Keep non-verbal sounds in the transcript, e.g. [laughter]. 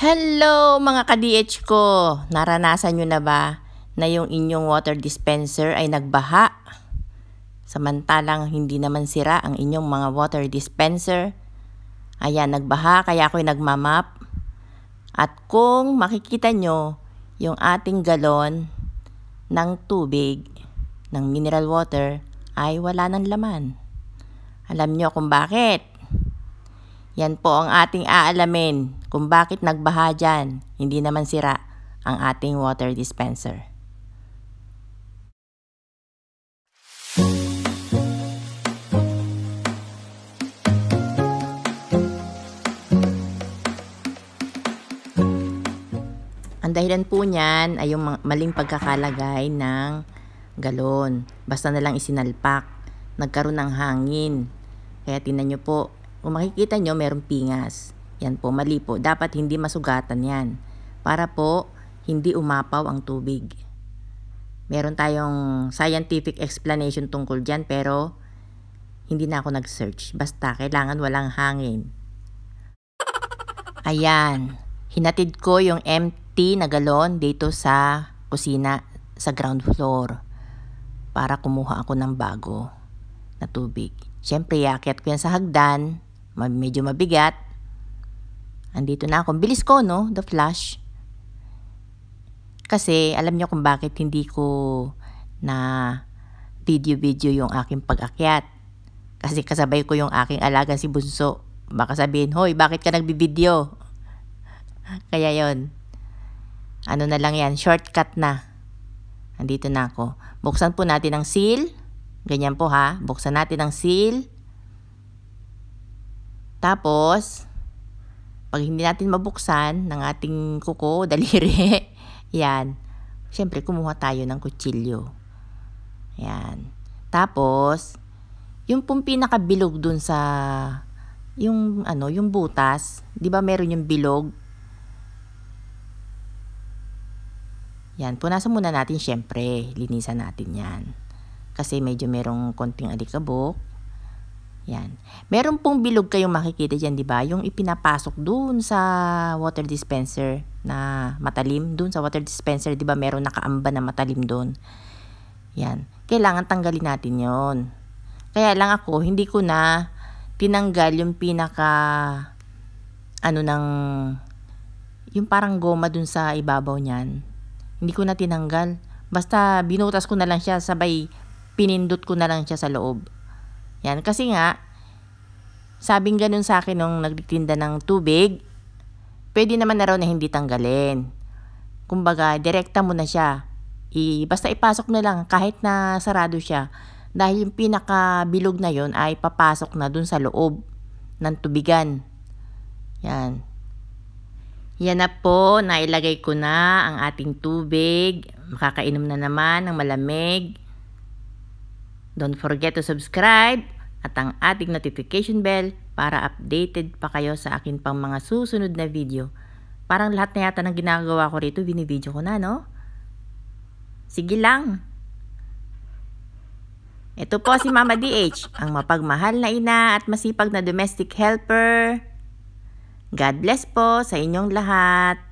Hello mga ka-DH ko! Naranasan nyo na ba na yung inyong water dispenser ay nagbaha? Samantalang hindi naman sira ang inyong mga water dispenser. Ayan, nagbaha kaya ako'y nagmamap. At kung makikita nyo yung ating galon ng tubig, ng mineral water, ay wala ng laman. Alam nyo kung bakit? Yan po ang ating aalamin kung bakit nagbaha dyan. Hindi naman sira ang ating water dispenser. Ang dahilan po niyan ay yung maling pagkakalagay ng galon. Basta na lang isinalpak. Nagkaroon ng hangin. Kaya tinan nyo po, kung makikita nyo, merong pingas. Yan po, mali po. Dapat hindi masugatan yan. Para po, hindi umapaw ang tubig. Meron tayong scientific explanation tungkol dyan, pero hindi na ako nag-search. Basta, kailangan walang hangin. Ayan. Hinatid ko yung empty na galon dito sa kusina sa ground floor para kumuha ako ng bago na tubig. Siyempre, iakyat ko yan sa hagdan medyo mabigat. Andito na ako. Bilis ko, no? The flash. Kasi alam niyo kung bakit hindi ko na video-video yung aking pag-akyat. Kasi kasabay ko yung aking alaga si Bunso. Baka sabihin, hoy, bakit ka nagbibideo? [laughs] Kaya yon Ano na lang yan, shortcut na. Andito na ako. Buksan po natin ang seal. Ganyan po ha. Buksan natin ang seal. Tapos, pag hindi natin mabuksan ng ating kuko, [laughs] daliri, yan. Siyempre, kumuha tayo ng kutsilyo. Yan. Tapos, yung pong pinakabilog dun sa, yung ano, yung butas, di ba meron yung bilog? Yan, punasan muna natin siyempre. Linisan natin yan. Kasi medyo merong konting alikabok. Yan. Meron pong bilog kayong makikita diyan, di ba? Yung ipinapasok doon sa water dispenser na matalim. doon sa water dispenser, di ba, meron nakaamba na matalim doon. Yan. Kailangan tanggalin natin yon. Kaya lang ako, hindi ko na tinanggal yung pinaka ano ng yung parang goma dun sa ibabaw niyan. Hindi ko na tinanggal. Basta binutas ko na lang siya sabay pinindot ko na lang siya sa loob. Yan, kasi nga, sabing ganun sa akin nung nagtitinda ng tubig, pwede naman na raw na hindi tanggalin. Kumbaga, direkta mo na siya. I, basta ipasok na lang kahit na sarado siya. Dahil yung pinakabilog na yon ay papasok na dun sa loob ng tubigan. Yan. Yan na po, nailagay ko na ang ating tubig. Makakainom na naman ng malamig. Don't forget to subscribe at ang ating notification bell para updated pa kayo sa akin pang mga susunod na video. Parang lahat na yata ng ginagawa ko rito, binibideo ko na, no? Sige lang. Ito po si Mama DH, ang mapagmahal na ina at masipag na domestic helper. God bless po sa inyong lahat.